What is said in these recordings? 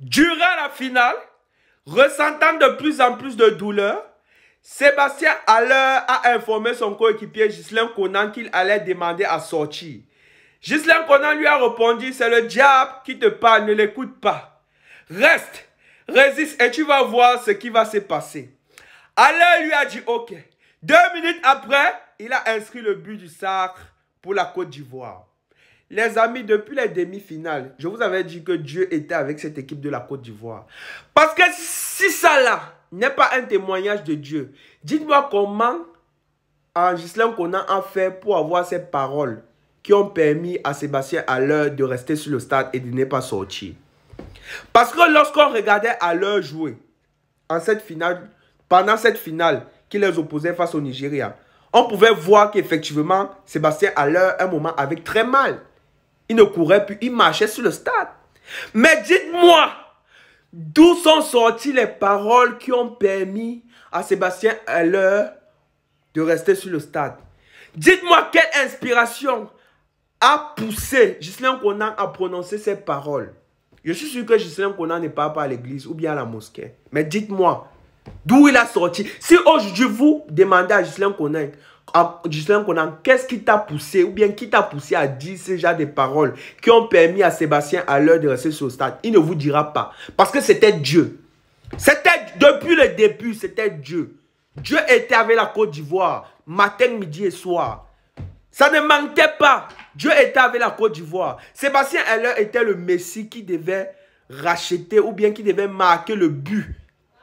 Durant la finale, ressentant de plus en plus de douleur, Sébastien Haller a informé son coéquipier Ghislain Conan qu'il allait demander à sortir. Ghislain Conan lui a répondu C'est le diable qui te parle, ne l'écoute pas. Reste, résiste et tu vas voir ce qui va se passer. Haller lui a dit Ok. Deux minutes après, il a inscrit le but du Sacre pour la Côte d'Ivoire. Les amis, depuis les demi-finales, je vous avais dit que Dieu était avec cette équipe de la Côte d'Ivoire. Parce que si ça là n'est pas un témoignage de Dieu, dites-moi comment Angislain Conan a fait pour avoir ces paroles qui ont permis à Sébastien Haller de rester sur le stade et de ne pas sortir. Parce que lorsqu'on regardait Haller jouer en cette finale, pendant cette finale qui les opposait face au Nigeria, on pouvait voir qu'effectivement, Sébastien Haller, un moment, avait très mal. Il ne courait plus, il marchait sur le stade. Mais dites-moi, d'où sont sorties les paroles qui ont permis à Sébastien Heller de rester sur le stade Dites-moi quelle inspiration a poussé Ghislain Conan à prononcer ces paroles. Je suis sûr que Ghislain Conan n'est pas à l'église ou bien à la mosquée. Mais dites-moi, d'où il a sorti Si aujourd'hui vous demandez à Ghislain Conan, qu'on qu'est-ce qui t'a poussé ou bien qui t'a poussé à dire ces gens de paroles qui ont permis à Sébastien à l'heure de rester sur le stade Il ne vous dira pas. Parce que c'était Dieu. C'était depuis le début, c'était Dieu. Dieu était avec la Côte d'Ivoire, matin, midi et soir. Ça ne manquait pas. Dieu était avec la Côte d'Ivoire. Sébastien l'heure était le Messie qui devait racheter ou bien qui devait marquer le but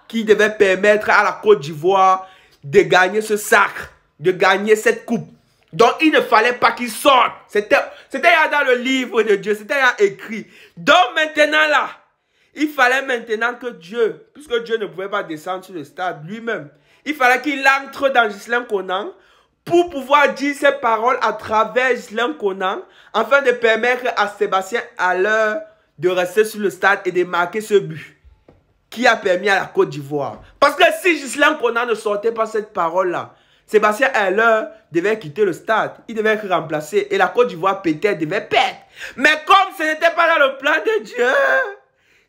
qui devait permettre à la Côte d'Ivoire de gagner ce sacre de gagner cette coupe. Donc, il ne fallait pas qu'il sorte. C'était dans le livre de Dieu. C'était écrit. Donc, maintenant là, il fallait maintenant que Dieu, puisque Dieu ne pouvait pas descendre sur le stade lui-même, il fallait qu'il entre dans Gislain Conan pour pouvoir dire ses paroles à travers Gislain Conan afin de permettre à Sébastien à l'heure de rester sur le stade et de marquer ce but qui a permis à la Côte d'Ivoire. Parce que si Gislain Conan ne sortait pas cette parole-là, Sébastien Heller devait quitter le stade. Il devait être remplacé. Et la Côte d'Ivoire peut-être devait perdre. Mais comme ce n'était pas dans le plan de Dieu,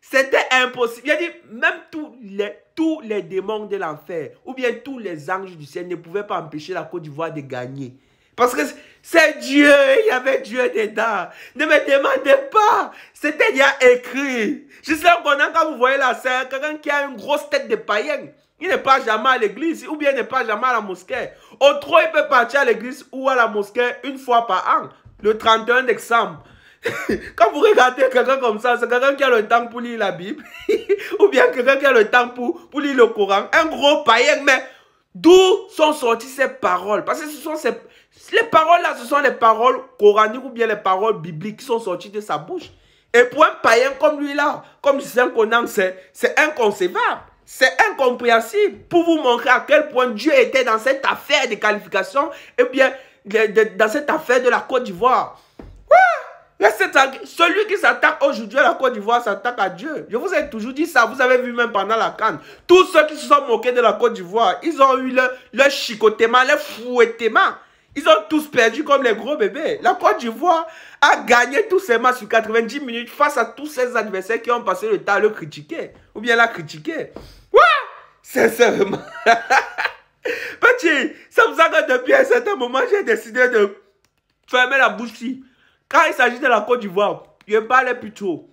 c'était impossible. Il a dit, même tous les, tous les démons de l'enfer, ou bien tous les anges du ciel ne pouvaient pas empêcher la Côte d'Ivoire de gagner. Parce que c'est Dieu, il y avait Dieu dedans. Ne me demandez pas, c'était déjà écrit. Je Juste là, quand vous voyez là, c'est quelqu'un qui a une grosse tête de païen. Il n'est pas jamais à l'église ou bien n'est pas jamais à la mosquée. Au il peut partir à l'église ou à la mosquée une fois par an, le 31 décembre. Quand vous regardez quelqu'un comme ça, c'est quelqu'un qui a le temps pour lire la Bible ou bien quelqu'un qui a le temps pour, pour lire le Coran. Un gros païen, mais d'où sont sorties ces paroles Parce que ce sont ces, les paroles là, ce sont les paroles coraniques ou bien les paroles bibliques qui sont sorties de sa bouche. Et pour un païen comme lui là, comme un Conan, c'est inconcevable. C'est incompréhensible pour vous montrer à quel point Dieu était dans cette affaire de qualification, et eh bien, dans cette affaire de la Côte d'Ivoire. celui qui s'attaque aujourd'hui à la Côte d'Ivoire s'attaque à Dieu. Je vous ai toujours dit ça, vous avez vu même pendant la canne. Tous ceux qui se sont moqués de la Côte d'Ivoire, ils ont eu leur le chicotement, leur fouettement. Ils ont tous perdu comme les gros bébés. La Côte d'Ivoire a gagné tous ses matchs sur 90 minutes face à tous ses adversaires qui ont passé le temps à le critiquer. Ou bien la critiquer. Ouais Sincèrement. Petit, ça vous a que depuis un certain moment, j'ai décidé de fermer la bouche. Quand il s'agit de la Côte d'Ivoire, je parle plus trop.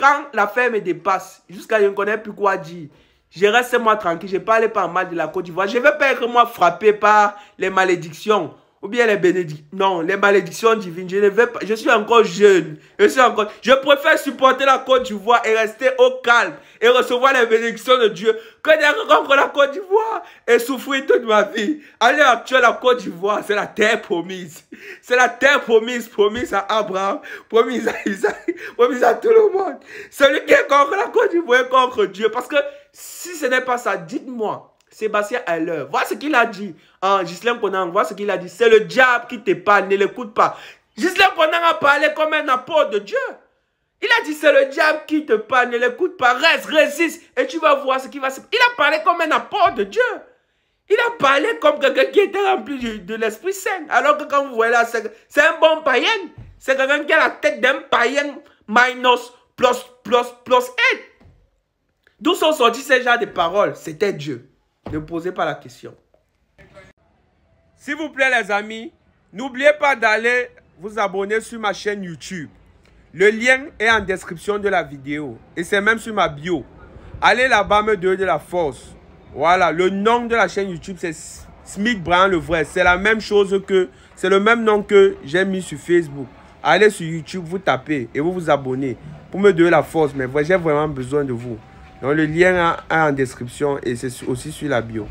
Quand l'affaire me dépasse, jusqu'à je ne connais plus quoi dire, je reste moi tranquille, je ne parle pas mal de la Côte d'Ivoire. Je ne vais pas être moi frappé par les malédictions ou bien les bénédictions. Non, les malédictions divines. Je ne vais pas. Je suis encore jeune. Je suis encore. Je préfère supporter la Côte d'Ivoire et rester au calme et recevoir les bénédictions de Dieu que d'être contre la Côte d'Ivoire et souffrir toute ma vie. À l'heure actuelle, la Côte d'Ivoire, c'est la terre promise. C'est la terre promise, promise à Abraham, promise à Isaac, promise à tout le monde. Celui qui est contre la Côte d'Ivoire est contre Dieu. Parce que si ce n'est pas ça, dites-moi. Sébastien Heller, vois ce qu'il a dit. Hein, ah, Gislain Conan, vois ce qu'il a dit. C'est le diable qui te parle, ne l'écoute pas. Gislain Conan a parlé comme un apport de Dieu. Il a dit, c'est le diable qui te parle, ne l'écoute pas, reste, résiste, et tu vas voir ce qui va se Il a parlé comme un apport de Dieu. Il a parlé comme quelqu'un qui était rempli de, l'Esprit Saint. Alors que quand vous voyez là, c'est un bon païen. C'est quelqu'un qui a la tête d'un païen minus, plus, plus, plus 1. D'où sont sortis ces genres de paroles C'était Dieu. Ne posez pas la question. S'il vous plaît, les amis, n'oubliez pas d'aller vous abonner sur ma chaîne YouTube. Le lien est en description de la vidéo. Et c'est même sur ma bio. Allez là-bas me donner de la force. Voilà, le nom de la chaîne YouTube, c'est Smith Brand le vrai. C'est la même chose que, c'est le même nom que j'ai mis sur Facebook. Allez sur YouTube, vous tapez et vous vous abonnez pour me donner la force. Mais j'ai vraiment besoin de vous. Donc le lien est en description et c'est aussi sur la bio.